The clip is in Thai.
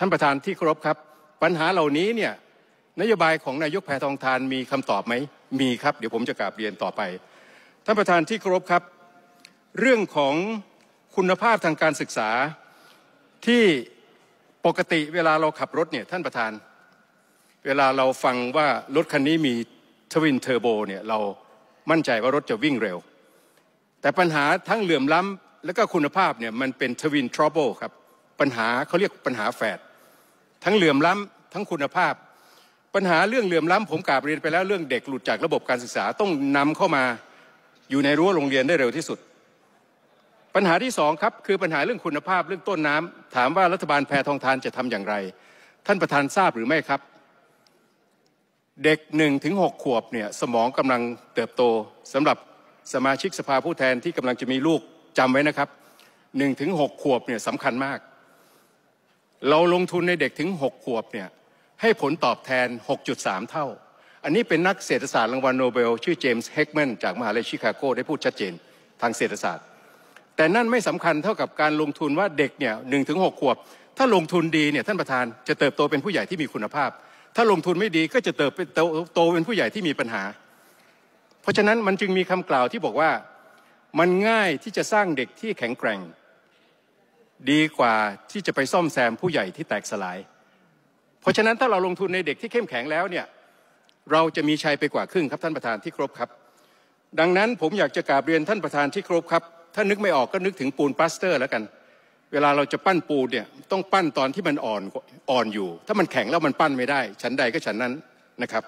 ท่านประธานที่เคารพครับ ปัญหาเหล่านี้เนี่ยนโยบายของนายกแพทองทานมีคำตอบไหมมีครับเดี๋ยวผมจะกราบเรียนต่อไป ท่านประธานที่เคารพครับ เรื่องของคุณภาพทางการศึกษาที่ปกติเวลาเราขับรถเนี่ยท่านประธานเวลาเราฟังว่ารถคันนี้มีทวินเทอร์โบเนี่ยเรามั่นใจว่ารถจะวิ่งเร็ว แต่ปัญหาทั้งเหลื่อมล้ำและก็คุณภาพเนี่ยมันเป็นทวินทรัเบิลครับปัญหาเขาเรียกปัญหาแฝดทั้งเหลื่อมล้ำทั้งคุณภาพ ปัญหาเรื่องเหลื่อมล้ำ ผมกราบเรียนไปแล้วเรื่องเด็กหลุดจากระบบการศึกษา ต้องนำเข้ามาอยู่ในรั้วโรงเรียนได้เร็วที่สุด ปัญหาที่สองครับคือปัญหาเรื่องคุณภาพเรื่องต้นน้ำ ถามว่ารัฐบาลแพทองทานจะทำอย่างไร ท่านประธานทราบหรือไม่ครับ เด็กหนึ่งถึงหกขวบเนี่ยสมองกำลังเติบโต สำหรับสมาชิกสภาผู้แทนที่กำลังจะมีลูกจำไว้นะครับหนึ่งถึงหกขวบเนี่ยสำคัญมากเราลงทุนในเด็กถึง6ขวบเนี่ยให้ผลตอบแทน6.3เท่า อันนี้เป็นนักเศรษฐศาสตร์รางวัลโนเบล ชื่อเจมส์เฮกแมนจากมหาลัยชิคาโก ได้พูดชัดเจนทางเศรษฐศาสตร์ แต่นั่นไม่สำคัญเท่ากับการลงทุนว่าเด็กเนี่ยหนึ่งถึงหขวบ ถ้าลงทุนดีเนี่ยท่านประธาน จะเติบโตเป็นผู้ใหญ่ที่มีคุณภาพ ถ้าลงทุนไม่ดีก็จะเติบโตเป็นผู้ใหญ่ที่มีปัญหา เพราะฉะนั้นมันจึงมีคำกล่าวที่บอกว่ามันง่ายที่จะสร้างเด็กที่แข็งแกร่งดีกว่าที่จะไปซ่อมแซมผู้ใหญ่ที่แตกสลาย เพราะฉะนั้นถ้าเราลงทุนในเด็กที่เข้มแข็งแล้วเนี่ยเราจะมีชัยไปกว่าครึ่งครับท่านประธานที่ครบครับ ดังนั้นผมอยากจะกราบเรียนท่านประธานที่ครบครับถ้านึกไม่ออกก็นึกถึงปูนปลาสเตอร์แล้วกัน เวลาเราจะปั้นปูนเนี่ยต้องปั้นตอนที่มันอ่อนอ่อนอยู่ ถ้ามันแข็งแล้วมันปั้นไม่ได้ชั้นใดก็ชั้นนั้นนะครับ